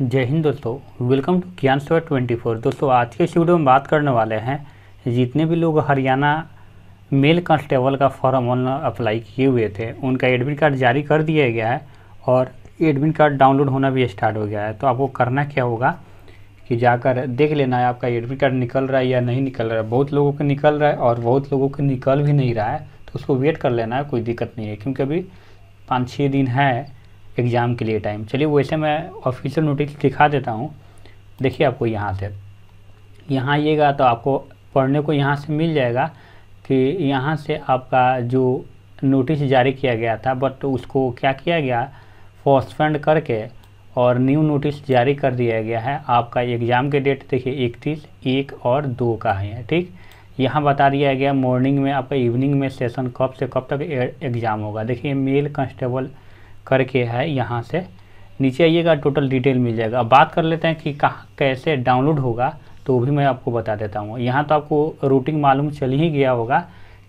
जय हिंद दोस्तों welcome to ज्ञान सेवा ट्वेंटी फोर दोस्तों आज के इस वीडियो में बात करने वाले हैं जितने भी लोग हरियाणा मेल कांस्टेबल का फॉर्म ऑनलाइन अप्लाई किए हुए थे उनका एडमिट कार्ड जारी कर दिया गया है और एडमिट कार्ड डाउनलोड होना भी स्टार्ट हो गया है तो आपको करना क्या होगा कि जाकर देख लेना है आपका एडमिट कार्ड निकल रहा है या नहीं निकल रहा है बहुत लोगों के निकल रहा है और बहुत लोगों के निकल भी नहीं रहा है तो उसको वेट कर लेना है कोई दिक्कत नहीं है क्योंकि अभी पाँच छः दिन है एग्ज़ाम के लिए टाइम चलिए वैसे मैं ऑफिशियल नोटिस दिखा देता हूँ देखिए आपको यहाँ से यहाँ आइएगा तो आपको पढ़ने को यहाँ से मिल जाएगा कि यहाँ से आपका जो नोटिस जारी किया गया था बट उसको क्या किया गया पोस्टफेंड करके और न्यू नोटिस जारी कर दिया गया है आपका एग्ज़ाम के डेट देखिए इकतीस एक और दो का है ठीक यहाँ बता दिया गया मॉर्निंग में आपका इवनिंग में सेशन कब से कब तक एग्ज़ाम होगा देखिए मेल कांस्टेबल करके है यहाँ से नीचे आइएगा टोटल डिटेल मिल जाएगा अब बात कर लेते हैं कि कहाँ कैसे डाउनलोड होगा तो भी मैं आपको बता देता हूँ यहाँ तो आपको रूटिंग मालूम चल ही गया होगा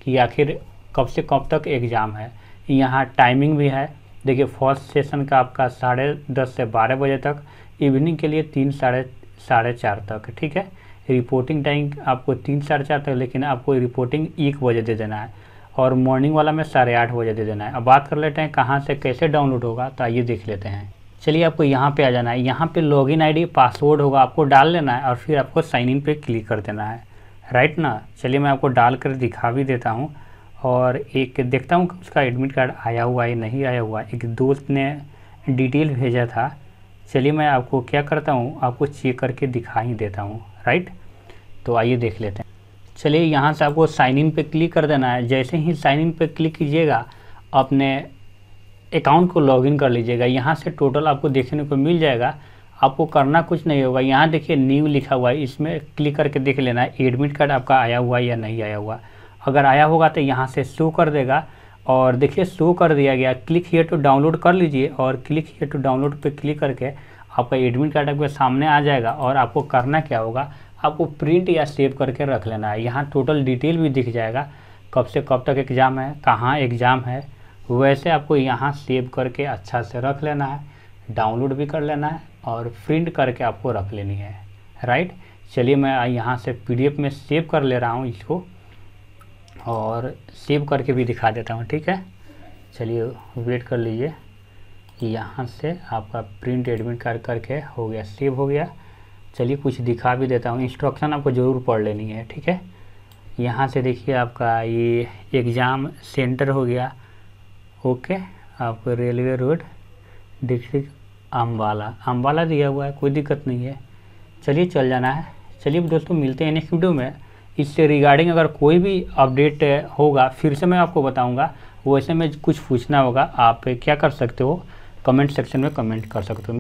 कि आखिर कब से कब तक एग्ज़ाम है यहाँ टाइमिंग भी है देखिए फर्स्ट सेशन का आपका साढ़े दस से बारह बजे तक इवनिंग के लिए तीन साढ़े साढ़े चार तक ठीक है रिपोर्टिंग टाइम आपको तीन साढ़े चार तक लेकिन आपको रिपोर्टिंग एक बजे दे देना है और मॉर्निंग वाला में साढ़े आठ बजे दे देना है अब बात कर लेते हैं कहाँ से कैसे डाउनलोड होगा तो आइए देख लेते हैं चलिए आपको यहाँ पे आ जाना है यहाँ पे लॉगिन आईडी पासवर्ड होगा आपको डाल लेना है और फिर आपको साइन इन पे क्लिक कर देना है राइट ना चलिए मैं आपको डाल कर दिखा भी देता हूँ और एक देखता हूँ उसका एडमिट कार्ड आया हुआ है नहीं आया हुआ एक दोस्त ने डिटेल भेजा था चलिए मैं आपको क्या करता हूँ आपको चेक करके दिखा ही देता हूँ राइट तो आइए देख लेते हैं चलिए यहाँ से आपको साइन इन पे क्लिक कर देना है जैसे ही साइन इन पे क्लिक कीजिएगा अपने अकाउंट को लॉगिन कर लीजिएगा यहाँ से टोटल आपको देखने को मिल जाएगा आपको करना कुछ नहीं होगा यहाँ देखिए न्यू लिखा हुआ है इसमें क्लिक करके देख लेना है एडमिट कार्ड आपका आया हुआ है या नहीं आया हुआ अगर आया होगा तो यहाँ से शो कर देगा और देखिए शो कर दिया गया क्लिक हियर टू डाउनलोड कर लीजिए और क्लिक हियर टू डाउनलोड पे क्लिक करके आपका एडमिट कार्ड आपके सामने आ जाएगा और आपको करना क्या होगा आपको प्रिंट या सेव करके रख लेना है यहाँ टोटल डिटेल भी दिख जाएगा कब से कब तक एग्ज़ाम है कहाँ एग्ज़ाम है वैसे आपको यहाँ सेव करके अच्छा से रख लेना है डाउनलोड भी कर लेना है और प्रिंट करके आपको रख लेनी है राइट चलिए मैं यहाँ से पी में सेव कर ले रहा हूँ इसको और सेव करके भी दिखा देता हूँ ठीक है चलिए वेट कर लीजिए यहाँ से आपका प्रिंट एडमिट कार्ड करके हो गया सेव हो गया चलिए कुछ दिखा भी देता हूँ इंस्ट्रक्शन आपको ज़रूर पढ़ लेनी है ठीक है यहाँ से देखिए आपका ये एग्ज़ाम सेंटर हो गया ओके आप railway road district Ambala Ambala दिया हुआ है कोई दिक्कत नहीं है चलिए चल जाना है चलिए दोस्तों मिलते हैं नेक्स्ट वीडियो में इससे रिगार्डिंग अगर कोई भी अपडेट होगा फिर से मैं आपको बताऊंगा वैसे में कुछ पूछना होगा आप क्या कर सकते हो कमेंट सेक्शन में कमेंट कर सकते हो